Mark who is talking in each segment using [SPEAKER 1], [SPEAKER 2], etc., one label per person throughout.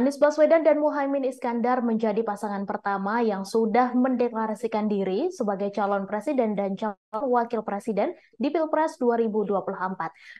[SPEAKER 1] Anies Baswedan dan Muhaymin Iskandar menjadi pasangan pertama yang sudah mendeklarasikan diri sebagai calon presiden dan calon wakil presiden di Pilpres 2024.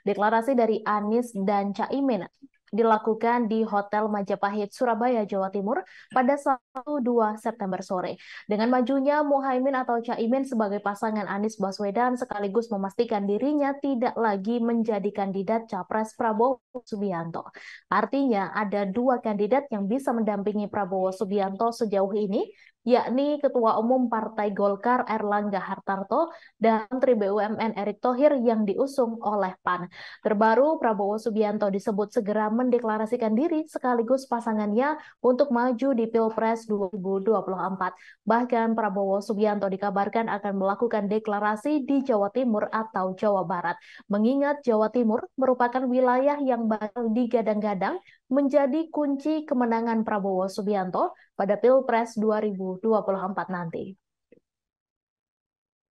[SPEAKER 1] Deklarasi dari Anies dan Caimin dilakukan di Hotel Majapahit, Surabaya, Jawa Timur pada 1-2 September sore. Dengan majunya Muhaimin atau Caimin sebagai pasangan Anies Baswedan sekaligus memastikan dirinya tidak lagi menjadi kandidat Capres Prabowo Subianto. Artinya ada dua kandidat yang bisa mendampingi Prabowo Subianto sejauh ini yakni Ketua Umum Partai Golkar Erlangga Hartarto dan Menteri BUMN Erick Thohir yang diusung oleh PAN. Terbaru, Prabowo Subianto disebut segera mendeklarasikan diri sekaligus pasangannya untuk maju di Pilpres 2024. Bahkan Prabowo Subianto dikabarkan akan melakukan deklarasi di Jawa Timur atau Jawa Barat, mengingat Jawa Timur merupakan wilayah yang bakal digadang-gadang menjadi kunci kemenangan Prabowo Subianto pada Pilpres 2024 nanti.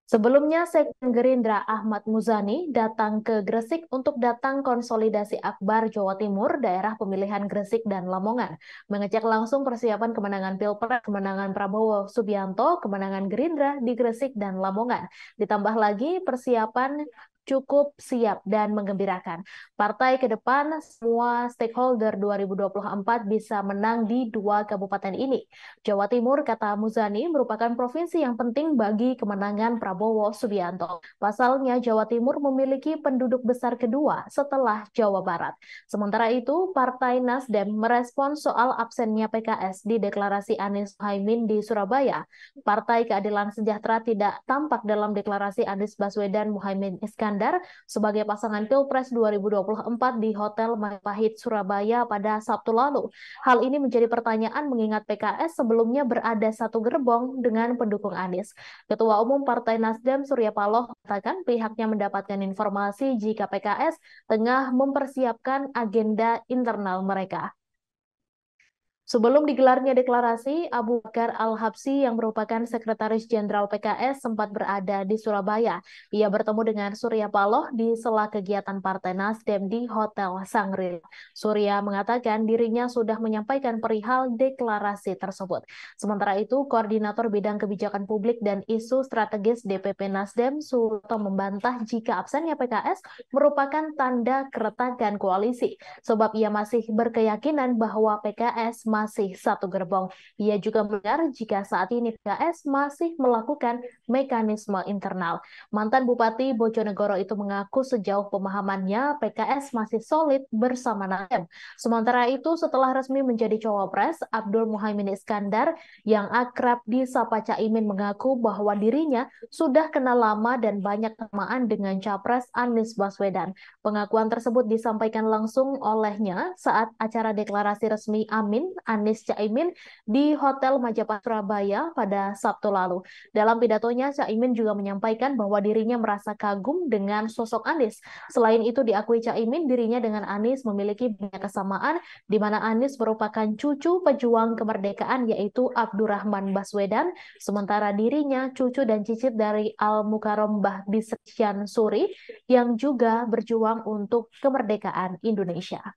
[SPEAKER 1] Sebelumnya, Sekjen Gerindra Ahmad Muzani datang ke Gresik untuk datang konsolidasi Akbar Jawa Timur, daerah pemilihan Gresik dan Lamongan, mengecek langsung persiapan kemenangan Pilpres, kemenangan Prabowo Subianto, kemenangan Gerindra di Gresik dan Lamongan. Ditambah lagi persiapan cukup siap dan menggembirakan. Partai ke depan semua stakeholder 2024 bisa menang di dua kabupaten ini. Jawa Timur, kata Muzani, merupakan provinsi yang penting bagi kemenangan Prabowo Subianto. Pasalnya, Jawa Timur memiliki penduduk besar kedua setelah Jawa Barat. Sementara itu, Partai Nasdem merespon soal absennya PKS di deklarasi Anies Haimin di Surabaya. Partai Keadilan Sejahtera tidak tampak dalam deklarasi Anies Baswedan Muhaimin Iskandar Iskandar sebagai pasangan Pilpres 2024 di Hotel Majapahit, Surabaya pada Sabtu lalu. Hal ini menjadi pertanyaan mengingat PKS sebelumnya berada satu gerbong dengan pendukung Anies. Ketua Umum Partai Nasdem Surya Paloh mengatakan pihaknya mendapatkan informasi jika PKS tengah mempersiapkan agenda internal mereka. Sebelum digelarnya deklarasi, Abu Bakar Al-Habsi yang merupakan Sekretaris Jenderal PKS sempat berada di Surabaya. Ia bertemu dengan Surya Paloh di sela kegiatan Partai Nasdem di Hotel Sangril. Surya mengatakan dirinya sudah menyampaikan perihal deklarasi tersebut. Sementara itu, Koordinator Bidang Kebijakan Publik dan Isu Strategis DPP Nasdem Suto membantah jika absennya PKS merupakan tanda keretakan koalisi, sebab ia masih berkeyakinan bahwa PKS masih satu gerbong. Ia juga mendengar jika saat ini PKS masih melakukan mekanisme internal. Mantan Bupati Bojonegoro itu mengaku sejauh pemahamannya PKS masih solid bersama Nasdem. Sementara itu setelah resmi menjadi cawapres, Abdul Muhaimin Iskandar yang akrab disapa Caimin mengaku bahwa dirinya sudah kenal lama dan banyak kesamaan dengan capres Anies Baswedan. Pengakuan tersebut disampaikan langsung olehnya saat acara deklarasi resmi Amin Anies Caimin di Hotel Majapahit Surabaya pada Sabtu lalu. Dalam pidatonya, Caimin juga menyampaikan bahwa dirinya merasa kagum dengan sosok Anies. Selain itu, diakui Caimin dirinya dengan Anies memiliki banyak kesamaan, di mana Anies merupakan cucu pejuang kemerdekaan yaitu Abdurrahman Baswedan, sementara dirinya cucu dan cicit dari Al Mukarom Bisrian Suri yang juga berjuang untuk kemerdekaan Indonesia.